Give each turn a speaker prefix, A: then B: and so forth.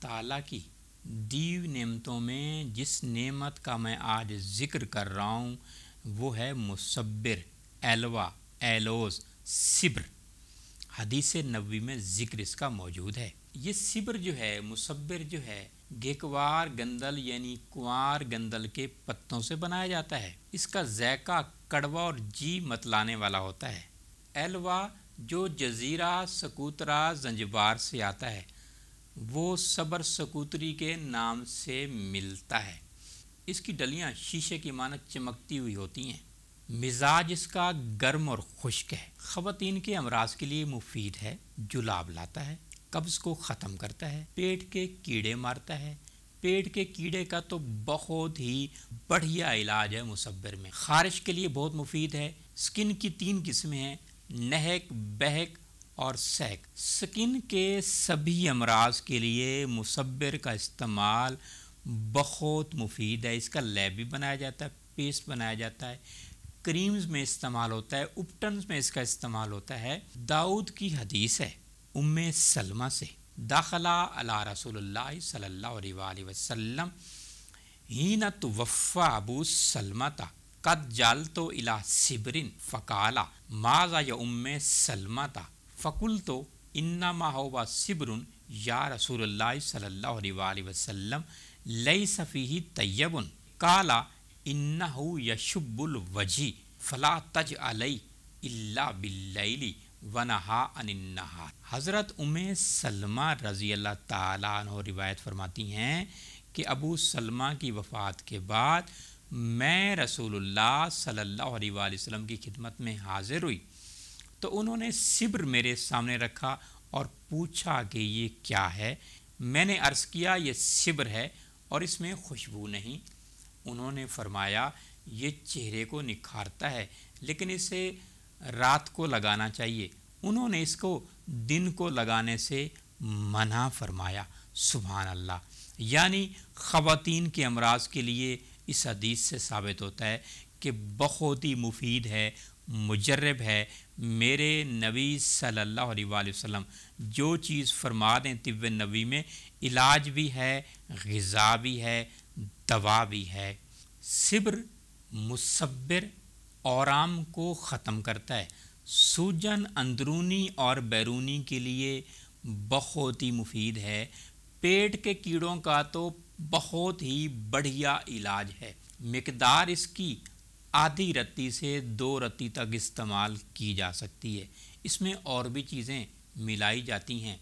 A: تعالیٰ کی دیو نعمتوں میں جس نعمت کا میں آج ذکر کر رہا ہوں وہ ہے مصبر ایلوا ایلوز صبر حدیث نبوی میں ذکر اس کا موجود ہے ہے ہے یہ صبر جو جو مصبر گیکوار گندل یعنی کنوار گندل کے پتوں سے بنایا جاتا ہے اس کا ذائقہ کڑوا اور جی مت لانے والا ہوتا ہے ایلوا جو جزیرہ سکوترا زنجبار سے آتا ہے وہ صبر سکوتری کے نام سے ملتا ہے اس کی ڈلیاں شیشے کی مانت چمکتی ہوئی ہوتی ہیں مزاج اس کا گرم اور خشک ہے خواتین کے امراض کے لیے مفید ہے جلاب لاتا ہے قبض کو ختم کرتا ہے پیٹ کے کیڑے مارتا ہے پیٹ کے کیڑے کا تو بہت ہی بڑھیا علاج ہے مصبر میں خارش کے لیے بہت مفید ہے سکن کی تین قسمیں ہیں نہک بہک اور سیک سکن کے سبھی امراض کے لیے مصبر کا استعمال بہت مفید ہے اس کا لیب بھی بنایا جاتا ہے پیسٹ بنایا جاتا ہے کریمز میں استعمال ہوتا ہے اپٹنز میں اس کا استعمال ہوتا ہے داؤد کی حدیث ہے ام سلمہ سے داخلہ علی رسول اللہ صلی اللہ علیہ وآلہ وسلم تو وفا ابو سلمہ تھا قد جالتو الہ الا سبرن فکالہ ماضا یا ام سلمہ تھا فکل تو انما ماحوبا سبر یا رسول اللہ صلی اللہ علیہ وسلم لئی صفی طیب کالا انََََََََََ یشب الوجی فلا تج علی اللہ بلی ون ہا انہا حضرت ام سلم رضی اللہ تعالیٰ عنہ روایت فرماتی ہیں کہ ابو سلم کی وفات کے بعد میں رسول اللہ صلی اللہ علیہ وسلم کی خدمت میں حاضر ہوئی تو انہوں نے صبر میرے سامنے رکھا اور پوچھا کہ یہ کیا ہے میں نے عرض کیا یہ صبر ہے اور اس میں خوشبو نہیں انہوں نے فرمایا یہ چہرے کو نکھارتا ہے لیکن اسے رات کو لگانا چاہیے انہوں نے اس کو دن کو لگانے سے منع فرمایا سبحان اللہ یعنی خواتین کے امراض کے لیے اس حدیث سے ثابت ہوتا ہے کہ بہت ہی مفید ہے مجرب ہے میرے نبی صلی اللہ علیہ وآلہ وسلم جو چیز فرما دیں طب نبی میں علاج بھی ہے غذا بھی ہے دوا بھی ہے صبر مصبر اور عام کو ختم کرتا ہے سوجن اندرونی اور بیرونی کے لیے بہت ہی مفید ہے پیٹ کے کیڑوں کا تو بہت ہی بڑھیا علاج ہے مقدار اس کی آدھی رتی سے دو رتی تک استعمال کی جا سکتی ہے اس میں اور بھی چیزیں ملائی جاتی ہیں